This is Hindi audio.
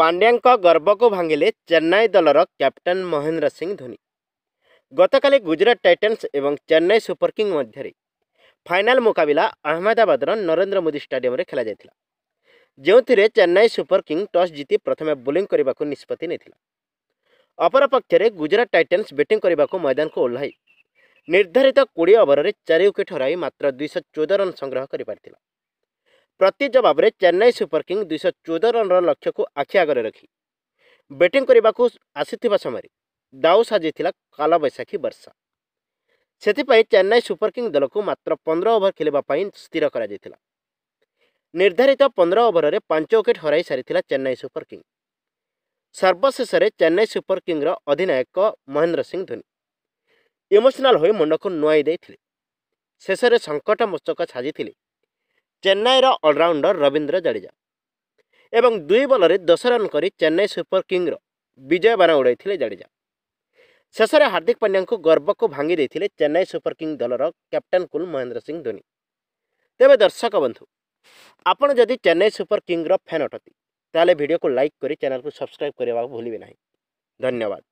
पांड्या गर्व को भांगे चेन्नई दलर कैप्टेन महेन्द्र सिंह धोनी गत काली गुजरात टाइटन्स और चेन्नई सुपर किंग मध्यरे फाइनल मुकाबला अहमदाबाद नरेंद्र मोदी स्टाडियम खेल जाता जो थे चेन्नई सुपर किंग टॉस जीती प्रथम बोली करने को निष्पत्ति अपरपक्ष गुजरात टाइटन्स बैटिंग करने को मैदान को ओह्लाई निर्धारित कोड़े ओवर में चार विकेट हर मात्र दुईश चौदह रन संग्रह कर पार्थ्ला ପ୍ରତି ଜବାବରେ ଚେନ୍ନାଇ ସୁପର କିଙ୍ଗ ଦୁଇଶହ ଚଉଦ ରନ୍ର ଲକ୍ଷ୍ୟକୁ ଆଖି ଆଗରେ ରଖି ବ୍ୟାଟିଂ କରିବାକୁ ଆସିଥିବା ସମୟରେ ଦାଉ ସାଜିଥିଲା କାଲବୈଶାଖୀ ବର୍ଷା ସେଥିପାଇଁ ଚେନ୍ନାଇ ସୁପର କିଙ୍ଗ ଦଳକୁ ମାତ୍ର ପନ୍ଦର ଓଭର ଖେଳିବା ପାଇଁ ସ୍ଥିର କରାଯାଇଥିଲା ନିର୍ଦ୍ଧାରିତ ପନ୍ଦର ଓଭରରେ ପାଞ୍ଚ ୱିକେଟ୍ ହରାଇ ସାରିଥିଲା ଚେନ୍ନାଇ ସୁପର କିଙ୍ଗ ସର୍ବଶେଷରେ ଚେନ୍ନାଇ ସୁପର କିଙ୍ଗର ଅଧିନାୟକ ମହେନ୍ଦ୍ର ସିଂ ଧୋନି ଇମୋସନାଲ୍ ହୋଇ ମୁଣ୍ଡକୁ ନୁଆଇ ଦେଇଥିଲେ ଶେଷରେ ସଙ୍କଟ ମୋଚକ ଛାଜିଥିଲେ चेन्नईर अलराउंडर रवींद्र जाडेजा एवं दुई बल दस रन कर चेन्नई सुपर किंग्र विजय बाण उड़ाई जाडेजा शेष में हार्दिक पांड्या गर्व को भांगी देते चेन्नई सुपर किंग दल कैप्टेन कुल महेन्द्र सिंह धोनी तेरे दर्शक बंधु आपण जदि चेन्नई सुपर किंग्र फैन अटती तेल भिडियो को लाइक कर चेल को सब्सक्राइब करने को भूलना धन्यवाद